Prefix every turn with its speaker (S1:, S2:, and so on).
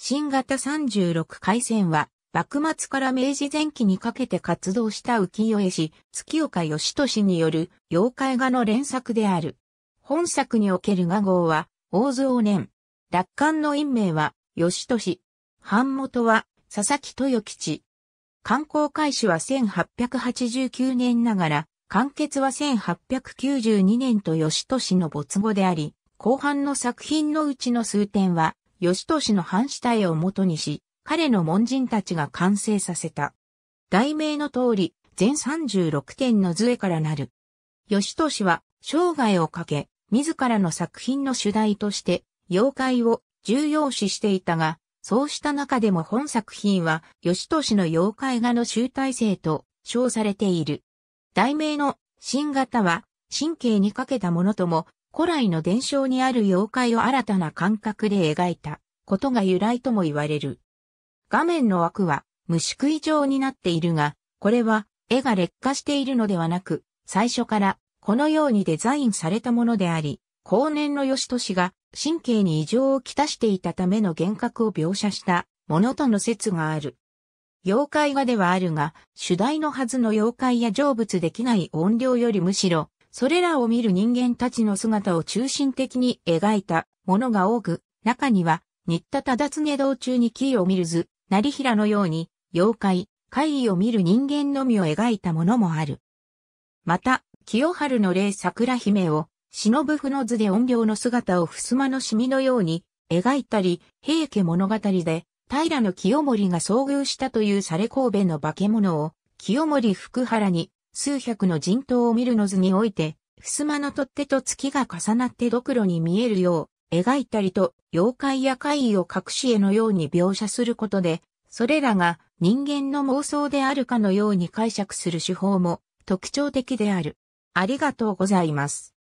S1: 新型36回戦は、幕末から明治前期にかけて活動した浮世絵師、月岡義俊による妖怪画の連作である。本作における画号は、大蔵年。奪還の陰名は、義俊。版元は、佐々木豊吉。観光開始は1889年ながら、完結は1892年と義俊の没後であり、後半の作品のうちの数点は、義俊の藩主体を元にし、彼の門人たちが完成させた。題名の通り、全36点の図絵からなる。義俊は生涯をかけ、自らの作品の主題として、妖怪を重要視していたが、そうした中でも本作品は、義俊の妖怪画の集大成と称されている。題名の新型は、神経にかけたものとも古来の伝承にある妖怪を新たな感覚で描いたことが由来とも言われる。画面の枠は虫食い状になっているが、これは絵が劣化しているのではなく、最初からこのようにデザインされたものであり、後年の吉俊が神経に異常をきたしていたための幻覚を描写したものとの説がある。妖怪画ではあるが、主題のはずの妖怪や成仏できない音量よりむしろ、それらを見る人間たちの姿を中心的に描いたものが多く、中には、新田忠常道中にキーを見る図、成平のように、妖怪、怪異を見る人間のみを描いたものもある。また、清春の霊桜姫を、忍不の図で音量の姿を襖の染みのように描いたり、平家物語で、平の清盛が遭遇したというされ神戸の化け物を、清盛福原に数百の人頭を見るの図において、襖の取っ手と月が重なってドクロに見えるよう、描いたりと、妖怪や怪異を隠し絵のように描写することで、それらが人間の妄想であるかのように解釈する手法も特徴的である。ありがとうございます。